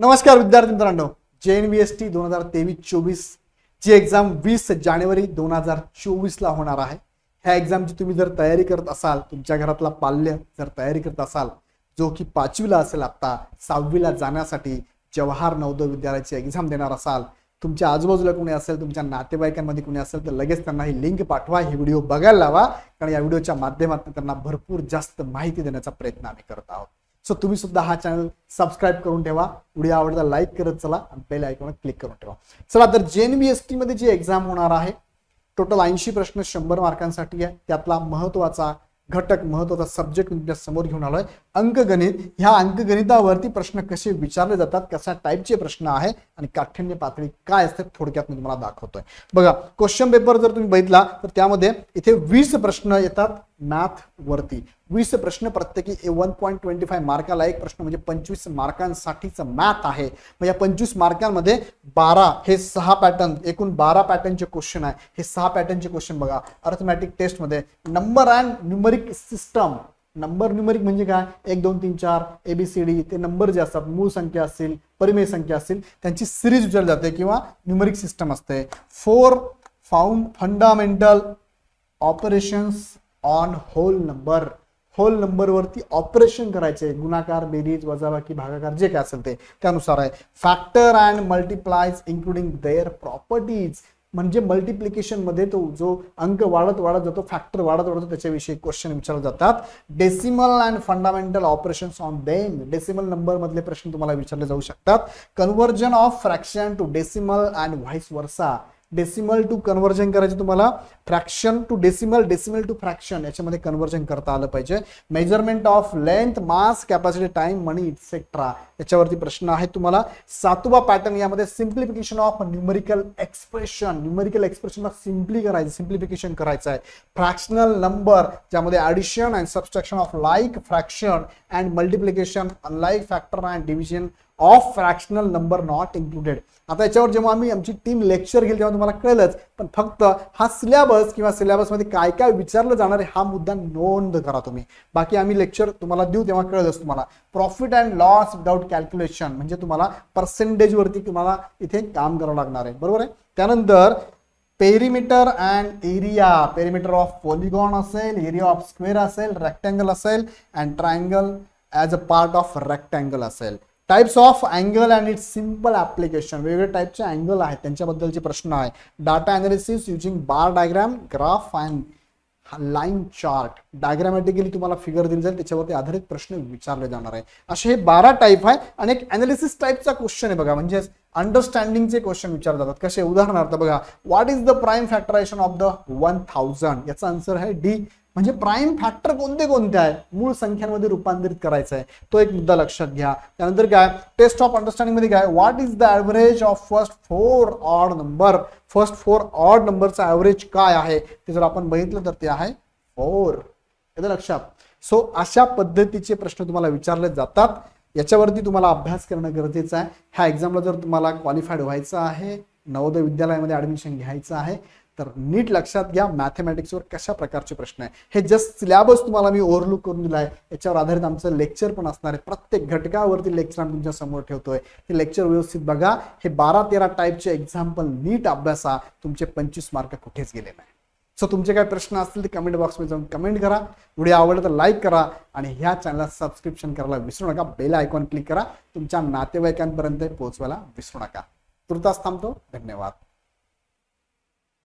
नमस्कार विद्यार्थी मित्रांनो जे एन व्ही एस टी दोन हजार तेवीस चोवीस ची एक्झाम वीस जानेवारी दोन हजार चोवीसला होणार आहे ह्या एक्झामची तुम्ही जर तयारी करत असाल तुमच्या घरातला पाल्य जर तयारी करत असाल जो की पाचवीला असेल आत्ता सहावीला जाण्यासाठी जवाहर नवोदय विद्यालयाची एक्झाम देणार असाल तुमच्या आजूबाजूला कोणी असेल तुमच्या नातेवाईकांमध्ये कोणी असेल तर लगेच त्यांना ही लिंक पाठवा ही व्हिडिओ बघायला लावा कारण या व्हिडिओच्या माध्यमातून त्यांना भरपूर जास्त माहिती देण्याचा प्रयत्न आम्ही करत आहोत सो तुम्ही सुद्धा हा चॅनल सबस्क्राईब करून ठेवा व्हिडिओ आवडता लाईक करत चला आणि बेल ऐकून क्लिक करून ठेवा चला तर एस मध्ये जी एक्झाम होणार आहे टोटल ऐंशी प्रश्न शंभर मार्कांसाठी आहे त्यातला महत्वाचा घटक महत्वाचा सब्जेक्ट तुमच्या समोर घेऊन आलोय अंकगणित ह्या अंकगणितावरती प्रश्न कसे विचारले जातात कशा टाईपचे प्रश्न आहे आणि काठिण्य पातळी काय असते थोडक्यात मी तुम्हाला दाखवतोय बघा क्वेश्चन पेपर जर तुम्ही बघितला तर त्यामध्ये इथे वीस प्रश्न येतात मॅथवरती वीस प्रश्न प्रत्येकी वन पॉईंट ट्वेंटी फाय मार्काला एक प्रश्न म्हणजे पंचवीस मार्कांसाठीचं मॅथ आहे मग या पंचवीस मार्कांमध्ये बारा हे सहा पॅटर्न एकूण बारा पॅटर्नचे क्वेश्चन आहे हे सहा पॅटर्नचे क्वेश्चन बघा अर्थमॅटिक टेस्टमध्ये number and numeric system number numeric म्हणजे काय एक दोन तीन चार ए बी सी डी ते नंबर जे असतात मूळ संख्या असतील परिमेय संख्या असतील त्यांची सिरीज विचारली जाते किंवा न्युमरिक सिस्टम असते four found fundamental operations on whole number whole नंबरवरती ऑपरेशन करायचे गुणाकार बेरीज वजाबाकी भागाकार जे काय असेल ते त्यानुसार आहे factor and multiples including their properties म्हणजे मल्टिप्लिकेशनमध्ये तो जो अंक वाढत वाढत जातो फॅक्टर वाढत वाढतो त्याच्याविषयी क्वेश्चन विचारले जातात decimal and fundamental operations on them decimal नंबरमधले प्रश्न तुम्हाला विचारले जाऊ शकतात conversion of fraction to decimal and vice versa decimal to conversion करायचं तुम्हाला fraction to decimal decimal to fraction याच्यामध्ये कन्वर्जन करता आलं पाहिजे measurement of length mass capacity time money etcetera याच्यावरती प्रश्न आहे तुम्हाला सातवा पॅटर्न यामध्ये simplification of numerical expression numerical of simply करायचं सिम्प्लिफिकेशन करायचं आहे फ्रॅक्शनल नंबर ज्यामध्ये addition and subtraction of like fraction and multiplication like factor and division of fractional number not included आता याच्यावर जेव्हा आम्ही आमची टीम लेक्चर घेईल तेव्हा तुम्हाला कळलंच पण फक्त हा सिलेबस किंवा सिलेबसमध्ये काय काय विचारलं जाणार आहे हा मुद्दा नोंद करा तुम्ही बाकी आम्ही लेक्चर तुम्हाला देऊ तेव्हा कळलंच तुम्हाला profit and loss without calculation म्हणजे तुम्हाला पर्सेंटेजवरती तुम्हाला इथे काम करावं लागणार आहे बरोबर आहे त्यानंतर perimeter and area perimeter of polygon असेल एरिया ऑफ स्क्वेअर असेल रेक्टँगल असेल and triangle as a part of rectangle असेल types of angle and its simple application वेगवेगळे टाईपचे अँगल आहेत त्यांच्याबद्दलचे प्रश्न आहे data analysis using bar diagram graph and line chart diagrammatically तुम्हाला फिगर दिली जाईल त्याच्यावरती आधारित प्रश्न विचारले जाणार आहे असे हे बारा टाईप आहे आणि एक अनालिसिस टाईपचा क्वेश्चन आहे बघा म्हणजे अंडरस्टँडिंगचे क्वेश्चन विचारले जातात कसे उदाहरणार्थ बघा what is the prime factorization of the one thousand याचा आन्सर आहे डी म्हणजे प्राईम फॅक्टर कोणते कोणते आहे मूळ संख्यांमध्ये रूपांतरित करायचं आहे तो एक मुद्दा लक्षात घ्या त्यानंतर काय टेस्ट ऑफ अंडरस्टँडिंग मध्ये काय what is the average of first four odd number first four ऑड नंबरचा ॲव्हरेज काय आहे ते जर आपण बघितलं तर ते आहे फोर येतं लक्षात सो अशा पद्धतीचे प्रश्न तुम्हाला विचारले जातात याच्यावरती तुम्हाला अभ्यास करणं गरजेचं आहे ह्या एक्झामला जर तुम्हाला क्वालिफाईड व्हायचं आहे नवोदय विद्यालयामध्ये ॲडमिशन घ्यायचं आहे तर नीट लक्षात घ्या मॅथमॅटिक्सवर कशा प्रकारचे प्रश्न आहे हे जस्ट सिलेबस तुम्हाला मी ओव्हरलुक करून दिला आहे याच्यावर आधारित आमचं लेक्चर पण असणार आहे प्रत्येक घटकावरती लेक्चर आम्ही तुमच्या समोर ठेवतोय हे लेक्चर व्यवस्थित बघा हे बारा तेरा टाईपचे एक्झाम्पल नीट अभ्यासा तुमचे पंचवीस मार्क कुठेच गेले नाही सो तुमचे काय प्रश्न असतील ते कमेंट बॉक्समध्ये जाऊन कमेंट करा व्हिडिओ आवडला तर लाईक करा आणि ह्या चॅनलला सबस्क्रिप्शन करायला विसरू नका बेल आयकॉन क्लिक करा तुमच्या नातेवाईकांपर्यंत पोहोचवायला विसरू नका तुर्तास थांबतो धन्यवाद